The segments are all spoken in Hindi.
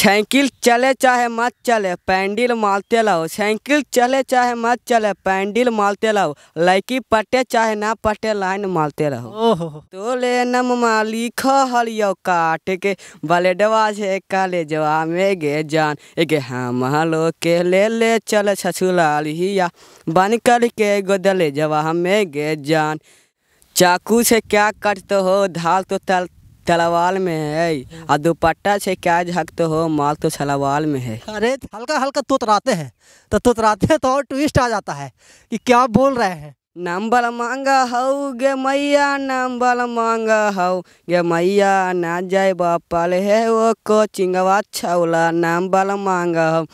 साइकिल चले चाहे मत चले पैंडिल मालते लाओ साइकिल चले चाहे मत चले पैंडिल मालते लाओ लड़की पटे चाहे ना पटे लाइन मालते रहो तो ले नम मालिक हलियो काट के बलेडवा से जवा में गे जान एगे हम हलो के ले ले चल छछुलाल हिया बन कर के गोदले जवा हमें गे जान चाकू से क्या कटते हो धाल तो तल छलावाल में है और दुपट्टा छे क्या झक तो हो माल तो छलावाल में है अरे हल्का हल्का तोतराते हैं तो तोतराते हैं तो और ट्विस्ट आ जाता है कि क्या बोल रहे हैं नंबल मांगा हो गे मैया नंबल मांगा हऊ गे मैया ना जाए बापल है वो कोचिंग छौला नंबल मांगा हो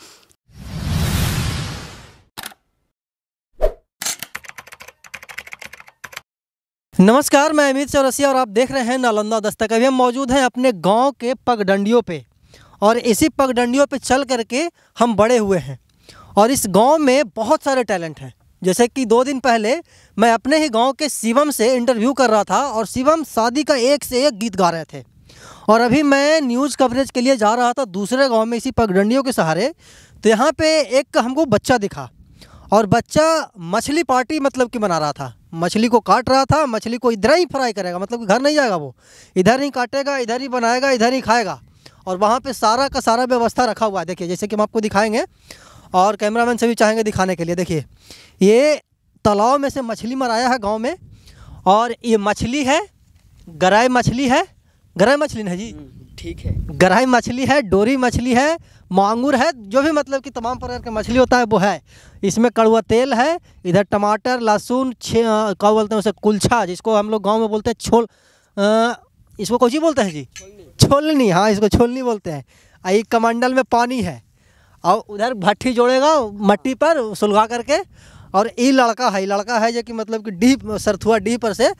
नमस्कार मैं अमित चौरसिया और आप देख रहे हैं नालंदा दस्तक अभी हम मौजूद हैं अपने गांव के पगडंडियों पे और इसी पगडंडियों पे चल करके हम बड़े हुए हैं और इस गांव में बहुत सारे टैलेंट हैं जैसे कि दो दिन पहले मैं अपने ही गांव के शिवम से इंटरव्यू कर रहा था और शिवम शादी का एक से एक गीत गा रहे थे और अभी मैं न्यूज़ कवरेज के लिए जा रहा था दूसरे गाँव में इसी पगडंडियों के सहारे तो यहाँ पर एक हमको बच्चा दिखा और बच्चा मछली पार्टी मतलब कि मना रहा था मछली को काट रहा था मछली को इधर ही फ्राई करेगा मतलब कि घर नहीं जाएगा वो इधर ही काटेगा इधर ही बनाएगा इधर ही खाएगा और वहाँ पे सारा का सारा व्यवस्था रखा हुआ है देखिए जैसे कि हम आपको दिखाएंगे और कैमरामैन से भी चाहेंगे दिखाने के लिए देखिए ये तालाब में से मछली मराया है गाँव में और ये मछली है गराई मछली है गराई मछली ना जी हम्म। ठीक है गराई मछली है डोरी मछली है मांगूर है जो भी मतलब कि तमाम प्रकार का मछली होता है वो है इसमें कड़ुआ तेल है इधर टमाटर लहसुन छे क्या बोलते हैं उसे कुल्छा जिसको हम लोग गाँव में बोलते हैं छोल इसको कौची बोलते हैं जी छोलनी हाँ इसको छोलनी बोलते हैं आई कमंडल में पानी है और उधर भट्टी जोड़ेगा मट्टी पर सुलगा करके और ये लड़का है लड़का है जो कि मतलब कि डीप सरथुआ डीप पर से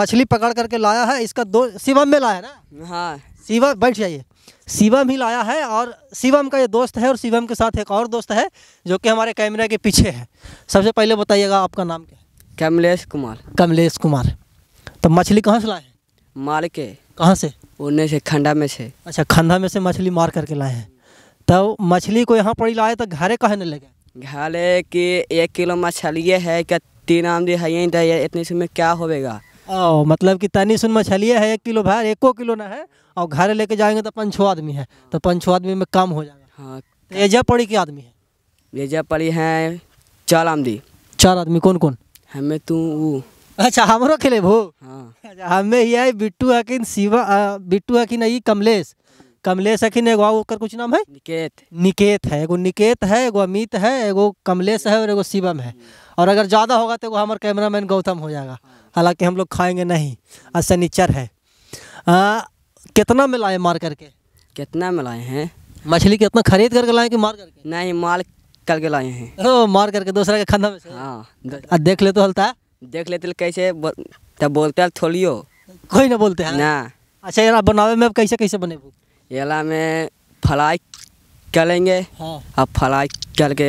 मछली पकड़ करके लाया है इसका दो शिवम में लाया ना हाँ शिवम बैठ जाइए शिवम ही लाया है और शिवम का ये दोस्त है और शिवम के साथ एक और दोस्त है जो कि हमारे कैमरे के पीछे है सबसे पहले बताइएगा आपका नाम क्या है कमलेश कुमार कमलेश कुमार तो मछली कहाँ से लाए हैं मार के कहाँ से उन्हें से खंडा में से अच्छा खंडा में से मछली मार करके लाए हैं तो मछली को यहाँ पड़ी लाए तो घरे कहे नहीं लगे घरे के एक किलो मछली है क्या तीन आमदी है यहीं तो इतनी इसमें क्या होगा ओ मतलब कि तनी सुन मछलिए है एक किलो भार एको किलो ना है और घर लेके जाएंगे तो पाँच छः आदमी है तो पाँच छः आदमी में कम हो जाएगा हाँ एजा तो पड़ी के आदमी है एजा पड़ी है चार आमदी चार आदमी कौन कौन हमें तू वो अच्छा हमारो खेले भो हाँ अच्छा, हमें यह बिट्टू हकिन शिवा बिट्टू हकिन ये कमलेश कमलेश हकिन एगो ओकर कुछ नाम है निकेत निकेत है एगो निकेत है एगो अमित है एगो कमलेश है और एगो शिवम है और अगर ज़्यादा होगा तो वो हमारे कैमरामैन गौतम हो जाएगा हालांकि हम लोग खाएंगे नहीं और सनीचर है आ, कितना लाए मार करके कितना मिलाए हैं मछली कितना खरीद करके लाए कि मार करके नहीं माल करके लाए हैं ओ मार करके दूसरा के खाना में हाँ देख ले तो हलता है देख लेते कैसे तब बोलते हैं थोलियो कोई ना बोलते हैं ना अच्छा यार बनावे में कैसे कैसे बने ये में फलाई करेंगे हाँ अब फलाई करके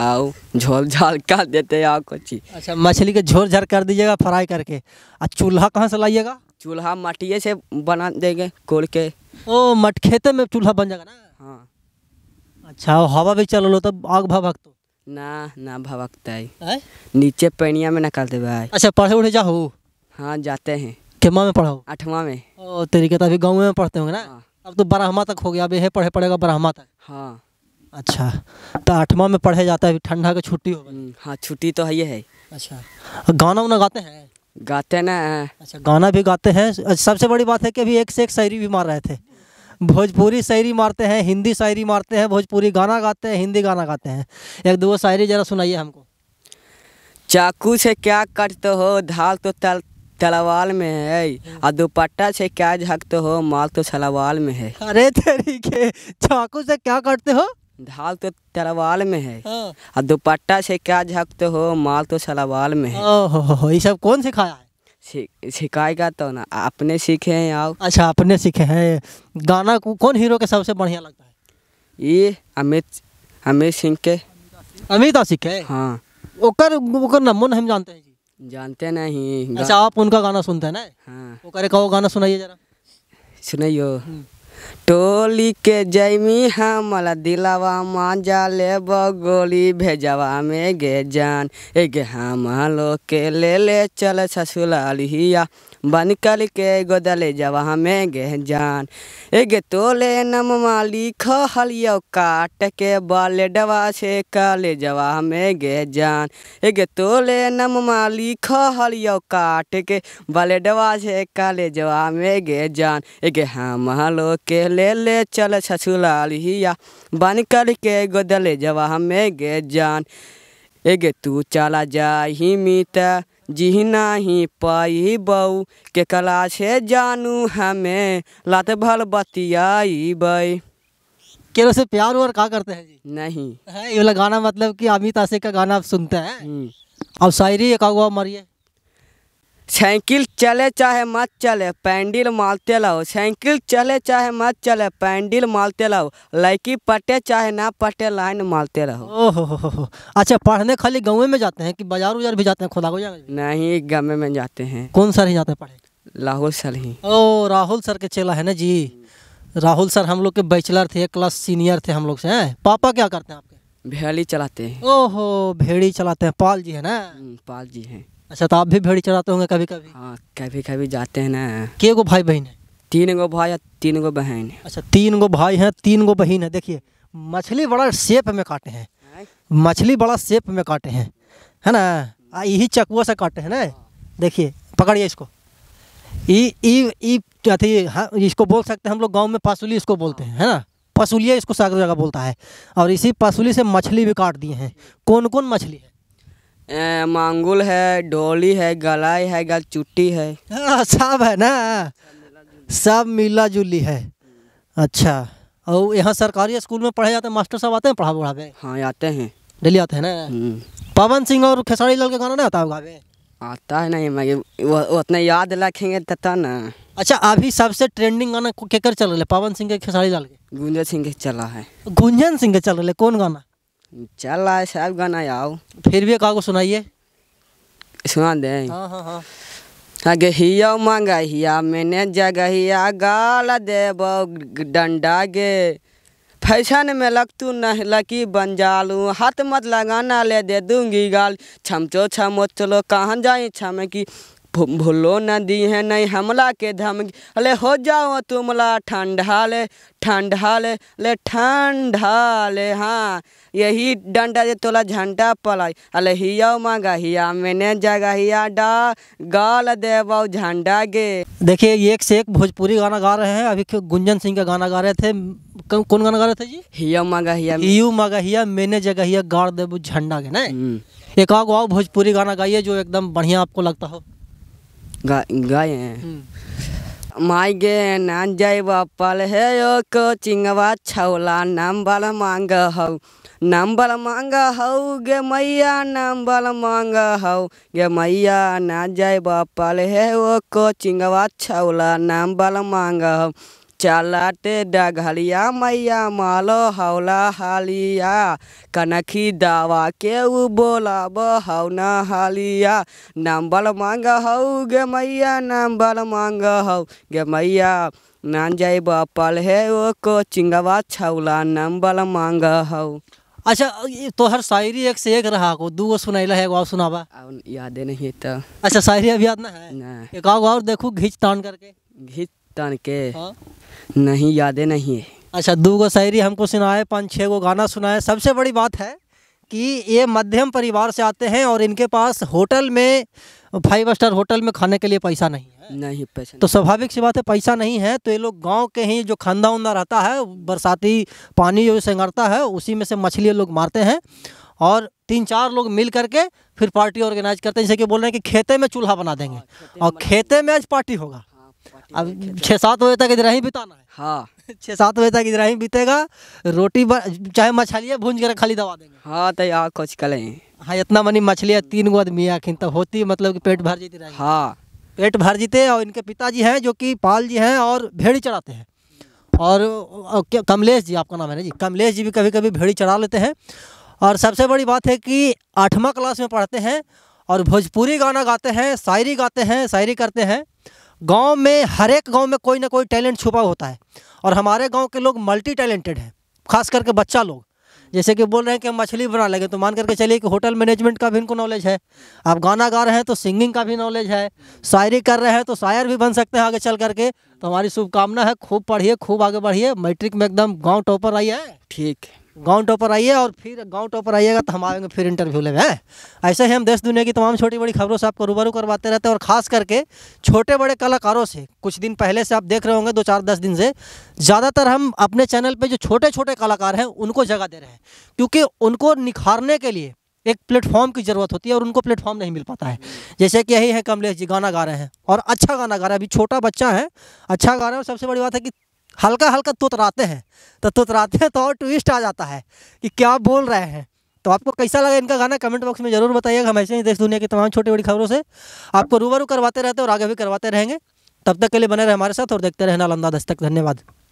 आओ झोल झाल कर देते हैं और कुछ अच्छा मछली के झोल झाल कर दीजिएगा फ्राई करके और चूल्हा कहाँ से लाइएगा चूल्हा मटिए से बना देंगे कोल के ओ मट खेते में चूल्हा बन जाएगा ना हाँ अच्छा हवा भी चल लो तब तो आग तो ना ना भभकता है नीचे पैनिया में निकाल दे भाई अच्छा पढ़े उठे जाओ हाँ जाते हैं किमा में पढ़ाओ आठवां में ओ तेरी कहता अभी गाँव में पढ़ते होंगे ना हाँ। अब तो बारहवा तक हो गया अभी है पढ़े पढ़ेगा बारहवा तक हाँ अच्छा तो आठवां में पढ़े जाता है अभी ठंडा का छुट्टी हो हम्म, हाँ छुट्टी तो है ही है अच्छा गाना वाना गाते हैं गाते ना अच्छा गाना भी गाते हैं सबसे बड़ी बात है कि अभी एक से एक शायरी भी मार रहे थे भोजपुरी शायरी मारते हैं हिंदी शायरी मारते हैं भोजपुरी गाना गाते हैं हिंदी गाना गाते हैं एक दो शायरी जरा सुनाइए हमको चाकू से क्या कटते हो धाल तो तल तलवाल में है और दुपट्टा से क्या झकते हो माल तो छलावाल में है अरे तेरी चाकू से क्या कटते हो ढाल तो तलवाल में है हाँ। और दुपट्टा से क्या झकते हो माल तो सलावाल में है ये सब कौन सिखाया है सिखाएगा तो ना अपने सीखे हैं आओ अच्छा अपने सीखे हैं गाना को कौन हीरो के सबसे बढ़िया लगता है ये अमित अमित सिंह के अमिता सिंह के हाँ ओकर ओकर नमो हम जानते हैं जी जानते नहीं अच्छा आप उनका गाना सुनते हैं ना हाँ ओकर एक वो गाना सुनाइए जरा सुनाइयो हम्म। टोली के जैमी हमला दिलावा मांजा ले गोली भेजावा में गे जान एगे हम लोग के ले ले चल ससुरालिया बन कर के गोदले जावा हमें गे जान एगे तोले नम माली हलियो काट के डवा से काले जवा हमें गे जान एगे तोले नम माली हलियो काट के डवा से काले जावा में गे जान एक हम लोग के ले ले चल छछुलाल हिया बन कर के गोदल जवा हमें गे जान एगे तू चला जाही मित जी नहीं पाई बऊ के कला से जानू हमें लत भल बतियाई बई केवल से प्यार और का करते हैं जी नहीं है ये वाला गाना मतलब कि अमित आशिक का गाना आप सुनते हैं हम्म। अब शायरी एक हुआ मरिए साइकिल चले चाहे मत चले पैंडिल मालते लाओ साइकिल चले चाहे मत चले पैंडिल मालते लाओ लड़की पटे चाहे ना पटे लाइन मालते रहो ओहो हो अच्छा पढ़ने खाली गाँव में जाते हैं कि बाजार उजार भी जाते हैं खुदा को नहीं गाँव में जाते हैं कौन सर ही जाते हैं पढ़े राहुल सर ही ओ राहुल सर के चेला है ना जी राहुल सर हम लोग के बैचलर थे क्लास सीनियर थे हम लोग से हैं पापा क्या करते हैं आपके भेड़ी चलाते हैं ओहो भेड़ी चलाते हैं पाल जी है ना हम्म, पाल जी हैं अच्छा तो आप भी भेड़ी चढ़ाते होंगे कभी कभी हाँ कभी कभी जाते हैं ना के गो भाई बहन है तीन गो भाई या तीन गो बहन अच्छा तीन गो भाई हैं तीन गो बहन है देखिए मछली बड़ा शेप में काटे हैं मछली बड़ा शेप में काटे हैं है ना यही चकुआ से काटे हैं ना देखिए पकड़िए इसको अथी हाँ इसको बोल सकते हैं हम लोग गाँव में पासुली इसको बोलते हैं है ना पसुलिया इसको सागर जगह बोलता है और इसी पसुली से मछली भी काट दिए हैं कौन कौन मछली है मांगुल है ढोली है गलाई है गल चुट्टी है आ, हाँ, सब है ना सब मिला जुली है अच्छा और यहाँ सरकारी स्कूल में पढ़े जाते हैं मास्टर साहब आते हैं पढ़ा पढ़ावे हाँ आते हैं डेली आते हैं ना हम्म। पवन सिंह और खेसारी लाल का गाना नहीं आता गावे आता है नहीं मैं वो उतना याद रखेंगे तथा तो ना अच्छा अभी सबसे ट्रेंडिंग गाना केकर चल रहा है पवन सिंह के खेसारी लाल के गुंजन सिंह के चला है गुंजन सिंह के चल रहा है कौन गाना चल रहा है साहब गाना आओ फिर भी का को सुनाइए सुना दे हाँ हाँ हाँ गहिया मंगहिया मैंने जगहिया गाल देव डंडा गे फैशन में लग तू न लकी बन जालू हाथ मत लगाना ले दे दूंगी गाल छमचो छमो चलो कहाँ जाए छम की भूलो न दी है नहीं हमला के धमकी अले हो जाओ तुमला ठंडा ले ठंडा ले ले ठंडा ले हाँ यही डंडा जे तोला झंडा पलाई अले हिया मांगा हिया मैंने जगह हिया डा गाल दे झंडा गे देखिए एक से एक भोजपुरी गाना गा रहे हैं अभी गुंजन सिंह का गाना गा रहे थे कौन गाना गा रहे थे जी हिया मांगा हिया यू मांगा हिया मैंने जगह हिया गाड़ देबू झंडा गे ना हम्म। एक आओ भोजपुरी गाना गाइए जो एकदम बढ़िया आपको लगता हो गाय हैं गे नान जाइब पल हे यो चिंगवा छौला बल मांग हौ बल मांग हौ गे मैया बल मांग हौ गे मैया ना जाइब पल हे ओ चिंगवा छौला बल मांग हौ चलाते डघलिया मैया मालो हौला हालिया कनखी दावा के ऊ बोला बहुना हालिया नंबल मांग हौ गे मैया नंबल मांग हौ गे मैया नान जाए बापल है वो कोचिंगवा छौला नंबल मांग हौ अच्छा तोहर शायरी एक से एक रहा को दू गो सुनैला है एगो और याद नहीं तो अच्छा शायरी अभी याद ना है ना। एक और देखो घिच तान करके घिच पाकिस्तान के हाँ? नहीं यादें नहीं है अच्छा दो गो शायरी हमको सुनाए पाँच छः गो गाना सुनाए सबसे बड़ी बात है कि ये मध्यम परिवार से आते हैं और इनके पास होटल में फाइव स्टार होटल में खाने के लिए पैसा नहीं है नहीं पैसा तो स्वाभाविक सी बात है पैसा नहीं है तो ये लोग गांव के ही जो खंदा उंदा रहता है बरसाती पानी जो संगड़ता है उसी में से मछली लोग मारते हैं और तीन चार लोग मिल करके फिर पार्टी ऑर्गेनाइज करते हैं जैसे कि बोल रहे हैं कि खेते में चूल्हा बना देंगे हाँ, और खेते में आज पार्टी होगा अब छः सात बजे तक इधर ही बिताना है हाँ छः सात बजे तक इधर ही बीतेगा रोटी चाहे मछलियाँ भूंज कर खाली दबा देंगे हाँ तो यहाँ कुछ करें हाँ इतना मनी मछलियाँ तीन गो आदमी आखिर तो होती मतलब कि पेट भर जीती हाँ पेट भर जीते और इनके पिताजी हैं जो कि पाल जी हैं और भेड़ी चढ़ाते हैं और, और कमलेश जी आपका नाम है ना जी कमलेश जी भी कभी कभी भेड़ी चढ़ा लेते हैं और सबसे बड़ी बात है कि आठवां क्लास में पढ़ते हैं और भोजपुरी गाना गाते हैं शायरी गाते हैं शायरी करते हैं गांव में हर एक गांव में कोई ना कोई टैलेंट छुपा होता है और हमारे गांव के लोग मल्टी टैलेंटेड हैं खास करके बच्चा लोग जैसे कि बोल रहे हैं कि हम मछली बना लगे तो मान करके चलिए कि होटल मैनेजमेंट का भी इनको नॉलेज है आप गाना गा रहे हैं तो सिंगिंग का भी नॉलेज है शायरी कर रहे हैं तो शायर भी बन सकते हैं आगे चल करके तो हमारी शुभकामना है खूब पढ़िए खूब आगे बढ़िए मैट्रिक में एकदम गाँव टॉपर आई है ठीक गाँव टॉपर आइए और फिर गाँव टॉपर आइएगा तो हम आएंगे फिर इंटरव्यू लेंगे हैं ऐसे ही हम देश दुनिया की तमाम छोटी बड़ी खबरों से आपको रूबरू करवाते रहते हैं और ख़ास करके छोटे बड़े कलाकारों से कुछ दिन पहले से आप देख रहे होंगे दो चार दस दिन से ज़्यादातर हम अपने चैनल पर जो छोटे छोटे कलाकार हैं उनको जगह दे रहे हैं क्योंकि उनको निखारने के लिए एक प्लेटफॉर्म की ज़रूरत होती है और उनको प्लेटफॉर्म नहीं मिल पाता है जैसे कि यही है कमलेश जी गाना गा रहे हैं और अच्छा गाना गा रहे हैं अभी छोटा बच्चा है अच्छा गा रहे हैं और सबसे बड़ी बात है कि हल्का हल्का तुतराते हैं तो तुतराते हैं तो और ट्विस्ट आ जाता है कि क्या बोल रहे हैं तो आपको कैसा लगा इनका गाना कमेंट बॉक्स में जरूर बताइएगा हम ऐसे ही देश दुनिया की तमाम छोटी बड़ी खबरों से आपको रूबरू करवाते रहते और आगे भी करवाते रहेंगे तब तक के लिए बने रहे हमारे साथ और देखते रहे नालंदा दस्तक धन्यवाद